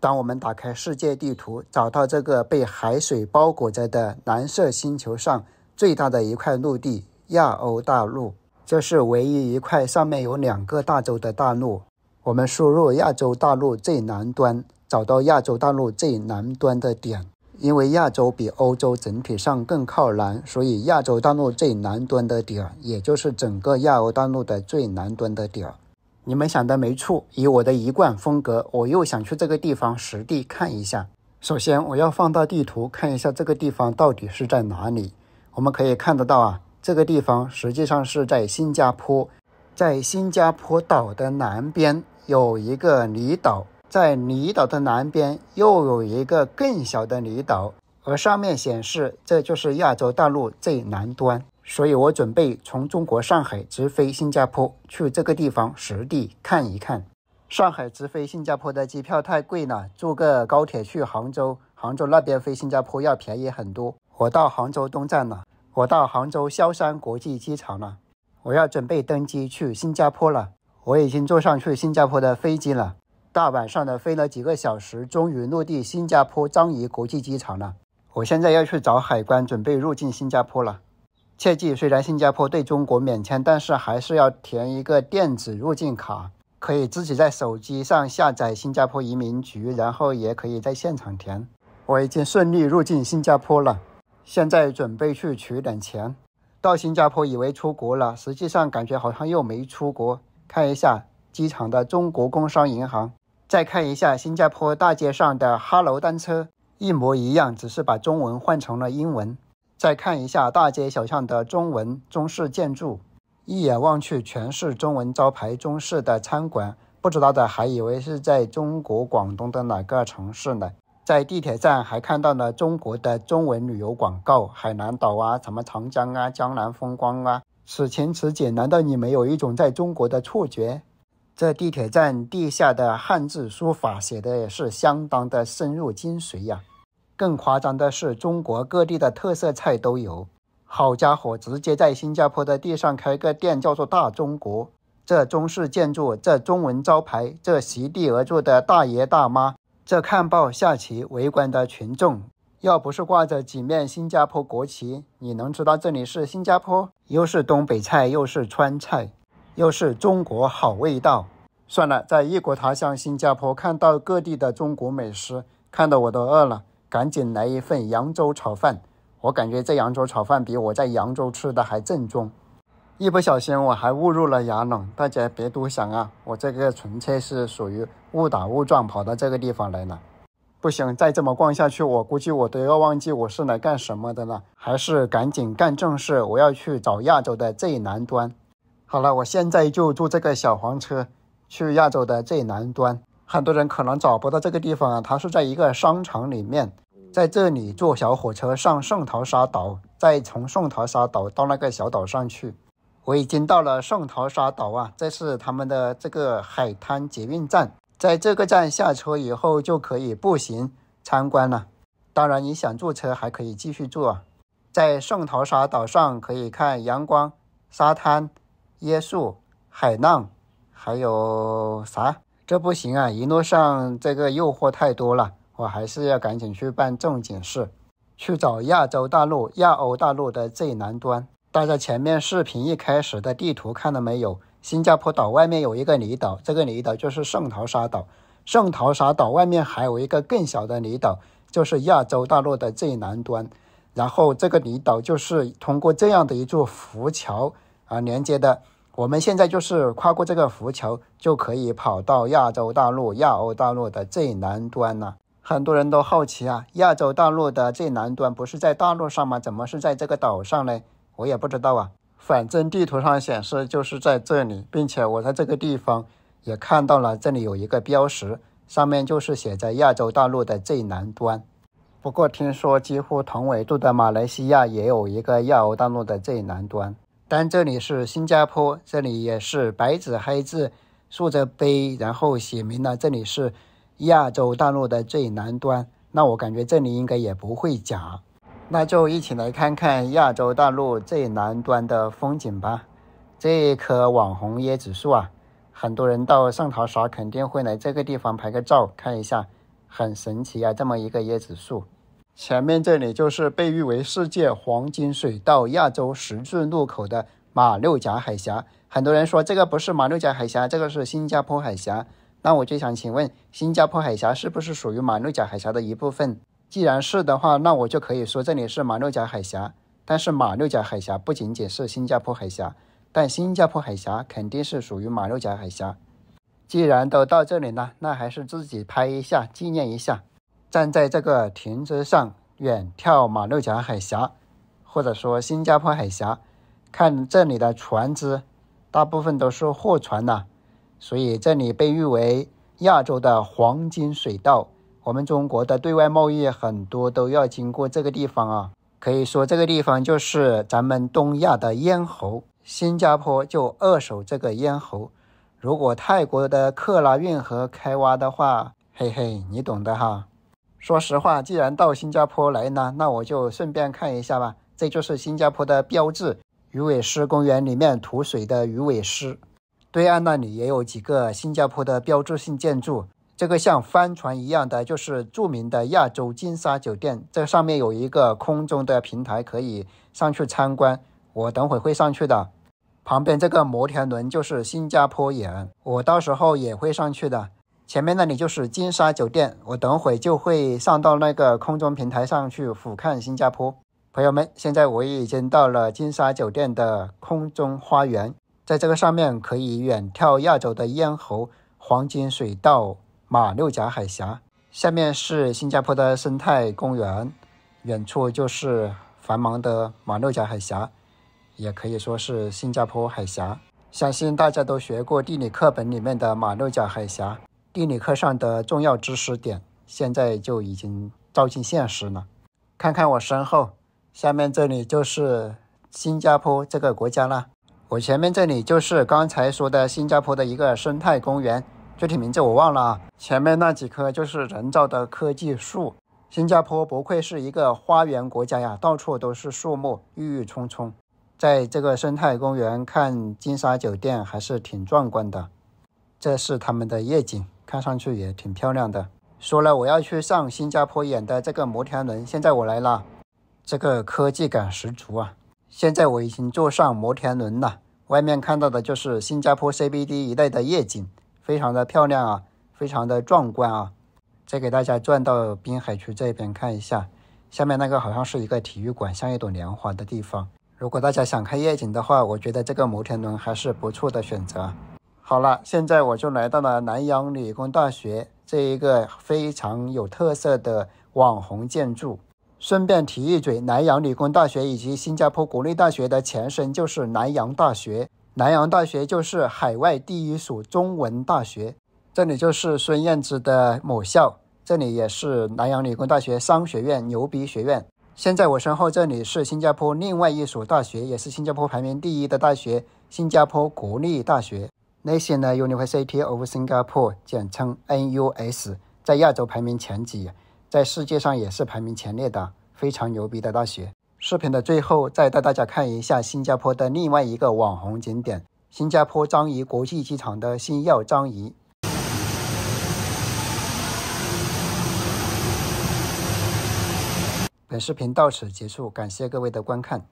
当我们打开世界地图，找到这个被海水包裹着的蓝色星球上最大的一块陆地——亚欧大陆，这是唯一一块上面有两个大洲的大陆。我们输入亚洲大陆最南端，找到亚洲大陆最南端的点。因为亚洲比欧洲整体上更靠南，所以亚洲大陆最南端的点，也就是整个亚欧大陆的最南端的点。你们想的没错，以我的一贯风格，我又想去这个地方实地看一下。首先，我要放大地图，看一下这个地方到底是在哪里。我们可以看得到啊，这个地方实际上是在新加坡，在新加坡岛的南边有一个离岛，在离岛的南边又有一个更小的离岛，而上面显示，这就是亚洲大陆最南端。所以我准备从中国上海直飞新加坡，去这个地方实地看一看。上海直飞新加坡的机票太贵了，坐个高铁去杭州，杭州那边飞新加坡要便宜很多。我到杭州东站了，我到杭州萧山国际机场了，我要准备登机去新加坡了。我已经坐上去新加坡的飞机了，大晚上的飞了几个小时，终于落地新加坡樟宜国际机场了。我现在要去找海关，准备入境新加坡了。切记，虽然新加坡对中国免签，但是还是要填一个电子入境卡，可以自己在手机上下载新加坡移民局，然后也可以在现场填。我已经顺利入境新加坡了，现在准备去取点钱。到新加坡以为出国了，实际上感觉好像又没出国。看一下机场的中国工商银行，再看一下新加坡大街上的哈喽单车，一模一样，只是把中文换成了英文。再看一下大街小巷的中文中式建筑，一眼望去全是中文招牌、中式的餐馆，不知道的还以为是在中国广东的哪个城市呢。在地铁站还看到了中国的中文旅游广告，海南岛啊，什么长江啊，江南风光啊，此情此景，难道你没有一种在中国的错觉？这地铁站地下的汉字书法写的也是相当的深入精髓呀。更夸张的是，中国各地的特色菜都有。好家伙，直接在新加坡的地上开个店，叫做“大中国”。这中式建筑，这中文招牌，这席地而坐的大爷大妈，这看报下棋围观的群众，要不是挂着几面新加坡国旗，你能知道这里是新加坡？又是东北菜，又是川菜，又是中国好味道。算了，在异国他乡新加坡看到各地的中国美食，看得我都饿了。赶紧来一份扬州炒饭，我感觉这扬州炒饭比我在扬州吃的还正宗。一不小心我还误入了雅冷，大家别多想啊，我这个纯粹是属于误打误撞跑到这个地方来了。不行，再这么逛下去，我估计我都要忘记我是来干什么的了。还是赶紧干正事，我要去找亚洲的最南端。好了，我现在就坐这个小黄车去亚洲的最南端。很多人可能找不到这个地方啊，它是在一个商场里面，在这里坐小火车上圣淘沙岛，再从圣淘沙岛到那个小岛上去。我已经到了圣淘沙岛啊，这是他们的这个海滩捷运站，在这个站下车以后就可以步行参观了。当然，你想坐车还可以继续坐。在圣淘沙岛上可以看阳光、沙滩、椰树、海浪，还有啥？这不行啊！一路上这个诱惑太多了，我还是要赶紧去办正经事，去找亚洲大陆、亚欧大陆的最南端。大家前面视频一开始的地图看了没有？新加坡岛外面有一个离岛，这个离岛就是圣淘沙岛。圣淘沙岛外面还有一个更小的离岛，就是亚洲大陆的最南端。然后这个离岛就是通过这样的一座浮桥啊连接的。我们现在就是跨过这个浮桥，就可以跑到亚洲大陆、亚欧大陆的最南端了。很多人都好奇啊，亚洲大陆的最南端不是在大陆上吗？怎么是在这个岛上呢？我也不知道啊，反正地图上显示就是在这里，并且我在这个地方也看到了，这里有一个标识，上面就是写着亚洲大陆的最南端。不过听说几乎同纬度的马来西亚也有一个亚欧大陆的最南端。但这里是新加坡，这里也是白纸黑字竖着碑，然后写明了这里是亚洲大陆的最南端。那我感觉这里应该也不会假。那就一起来看看亚洲大陆最南端的风景吧。这棵网红椰子树啊，很多人到圣淘沙肯定会来这个地方拍个照，看一下，很神奇啊，这么一个椰子树。前面这里就是被誉为世界黄金水道、亚洲十字路口的马六甲海峡。很多人说这个不是马六甲海峡，这个是新加坡海峡。那我就想请问，新加坡海峡是不是属于马六甲海峡的一部分？既然是的话，那我就可以说这里是马六甲海峡。但是马六甲海峡不仅仅是新加坡海峡，但新加坡海峡肯定是属于马六甲海峡。既然都到这里了，那还是自己拍一下，纪念一下。站在这个亭子上，远眺马六甲海峡，或者说新加坡海峡，看这里的船只，大部分都是货船呐。所以这里被誉为亚洲的黄金水道。我们中国的对外贸易很多都要经过这个地方啊。可以说这个地方就是咱们东亚的咽喉，新加坡就扼守这个咽喉。如果泰国的克拉运河开挖的话，嘿嘿，你懂的哈。说实话，既然到新加坡来呢，那我就顺便看一下吧。这就是新加坡的标志——鱼尾狮公园里面吐水的鱼尾狮。对岸那里也有几个新加坡的标志性建筑，这个像帆船一样的就是著名的亚洲金沙酒店，这上面有一个空中的平台可以上去参观，我等会会上去的。旁边这个摩天轮就是新加坡眼，我到时候也会上去的。前面那里就是金沙酒店，我等会就会上到那个空中平台上去俯瞰新加坡。朋友们，现在我已经到了金沙酒店的空中花园，在这个上面可以远眺亚洲的咽喉——黄金水道马六甲海峡。下面是新加坡的生态公园，远处就是繁忙的马六甲海峡，也可以说是新加坡海峡。相信大家都学过地理课本里面的马六甲海峡。地理课上的重要知识点，现在就已经照进现实了。看看我身后，下面这里就是新加坡这个国家啦。我前面这里就是刚才说的新加坡的一个生态公园，具体名字我忘了啊。前面那几棵就是人造的科技树。新加坡不愧是一个花园国家呀，到处都是树木，郁郁葱葱。在这个生态公园看金沙酒店还是挺壮观的，这是他们的夜景。看上去也挺漂亮的。说了我要去上新加坡演的这个摩天轮，现在我来了，这个科技感十足啊！现在我已经坐上摩天轮了，外面看到的就是新加坡 CBD 一带的夜景，非常的漂亮啊，非常的壮观啊！再给大家转到滨海区这边看一下，下面那个好像是一个体育馆，像一朵莲花的地方。如果大家想看夜景的话，我觉得这个摩天轮还是不错的选择。好了，现在我就来到了南洋理工大学这一个非常有特色的网红建筑。顺便提一嘴，南洋理工大学以及新加坡国立大学的前身就是南洋大学。南洋大学就是海外第一所中文大学。这里就是孙燕姿的母校，这里也是南洋理工大学商学院牛逼学院。现在我身后这里是新加坡另外一所大学，也是新加坡排名第一的大学——新加坡国立大学。National University of Singapore，简称 NUS，在亚洲排名前几，在世界上也是排名前列的，非常牛逼的大学。视频的最后，再带大家看一下新加坡的另外一个网红景点——新加坡樟宜国际机场的新耀樟宜。本视频到此结束，感谢各位的观看。